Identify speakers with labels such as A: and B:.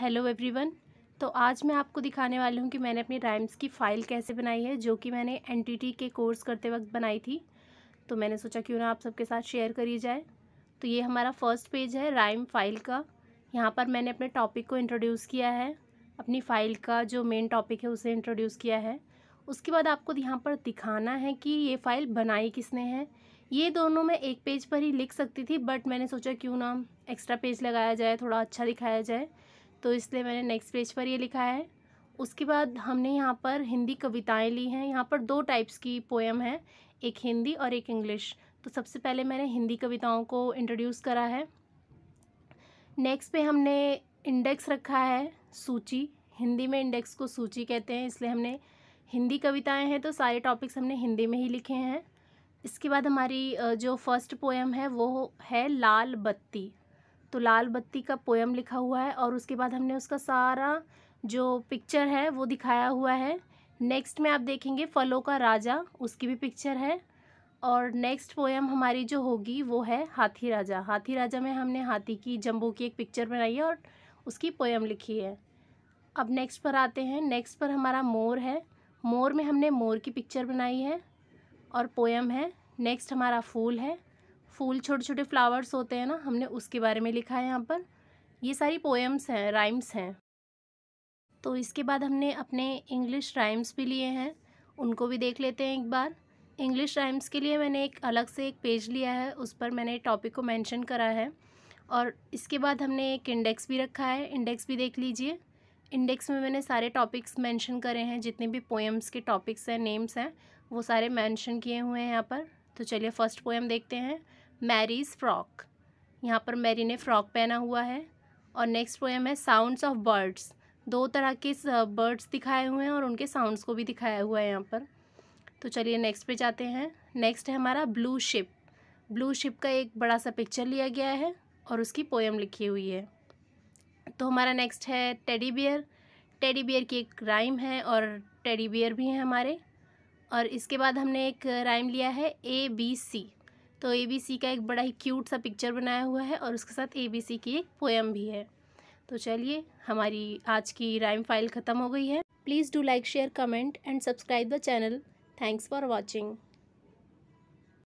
A: hello everyone तो आज मैं आपको दिखाने वाली हूँ कि मैंने अपनी राइम्स की फ़ाइल कैसे बनाई है जो कि मैंने एनटीटी के कोर्स करते वक्त बनाई थी तो मैंने सोचा क्यों ना आप सबके साथ शेयर करी जाए तो ये हमारा फर्स्ट पेज है राइम फाइल का यहाँ पर मैंने अपने टॉपिक को इंट्रोड्यूस किया है अपनी फ़ाइल का जो मेन टॉपिक है उसे इंट्रोड्यूस किया है उसके बाद आपको यहाँ पर दिखाना है कि ये फ़ाइल बनाई किसने है ये दोनों मैं एक पेज पर ही लिख सकती थी बट मैंने सोचा क्यों ना एक्स्ट्रा पेज लगाया जाए थोड़ा अच्छा दिखाया जाए तो इसलिए मैंने नेक्स्ट पेज पर ये लिखा है उसके बाद हमने यहाँ पर हिंदी कविताएं ली हैं यहाँ पर दो टाइप्स की पोएम है एक हिंदी और एक इंग्लिश तो सबसे पहले मैंने हिंदी कविताओं को इंट्रोड्यूस करा है नेक्स्ट पे हमने इंडेक्स रखा है सूची हिंदी में इंडेक्स को सूची कहते हैं इसलिए हमने हिंदी कविताएं हैं तो सारे टॉपिक्स हमने हिंदी में ही लिखे हैं इसके बाद हमारी जो फर्स्ट पोएम है वो है लाल बत्ती तो लाल बत्ती का पोएम लिखा हुआ है और उसके बाद हमने उसका सारा जो पिक्चर है वो दिखाया हुआ है नेक्स्ट में आप देखेंगे फलों का राजा उसकी भी पिक्चर है और नेक्स्ट पोएम हमारी जो होगी वो है हाथी राजा हाथी राजा में हमने हाथी की जम्बू की एक पिक्चर बनाई है और उसकी पोएम लिखी है अब नेक्स्ट पर आते हैं नेक्स्ट पर हमारा मोर है मोर में हमने मोर की पिक्चर बनाई है और पोएम है नेक्स्ट हमारा फूल है फूल छोटे छोटे फ्लावर्स होते हैं ना हमने उसके बारे में लिखा है यहाँ पर ये सारी पोएम्स हैं राइम्स हैं तो इसके बाद हमने अपने इंग्लिश राइम्स भी लिए हैं उनको भी देख लेते हैं एक बार इंग्लिश राइम्स के लिए मैंने एक अलग से एक पेज लिया है उस पर मैंने टॉपिक को मेंशन करा है और इसके बाद हमने एक इंडेक्स भी रखा है इंडेक्स भी देख लीजिए इंडेक्स में मैंने सारे टॉपिक्स मेंशन करे हैं जितने भी पोएम्स के टॉपिक्स हैं नेम्स हैं वो सारे मेंशन किए हुए हैं यहाँ पर तो चलिए फ़र्स्ट पोएम देखते हैं मैरीज फ्रॉक यहाँ पर मैरी ने फ्रॉक पहना हुआ है और नेक्स्ट पोएम है साउंड्स ऑफ बर्ड्स दो तरह के बर्ड्स दिखाए हुए हैं और उनके साउंड्स को भी दिखाया हुआ है यहाँ पर तो चलिए नेक्स्ट पे जाते हैं नेक्स्ट है हमारा ब्लू शिप ब्लू शिप का एक बड़ा सा पिक्चर लिया गया है और उसकी पोएम लिखी हुई है तो हमारा नेक्स्ट है टेडी बियर टेडी बियर की एक राइम है और टेडी बियर भी हैं हमारे और इसके बाद हमने एक राइम लिया है ए बी सी तो सी का एक बड़ा ही क्यूट सा पिक्चर बनाया हुआ है और उसके साथ सी की एक पोएम भी है तो चलिए हमारी आज की राइम फाइल ख़त्म हो गई है please do like share comment and subscribe the channel thanks for watching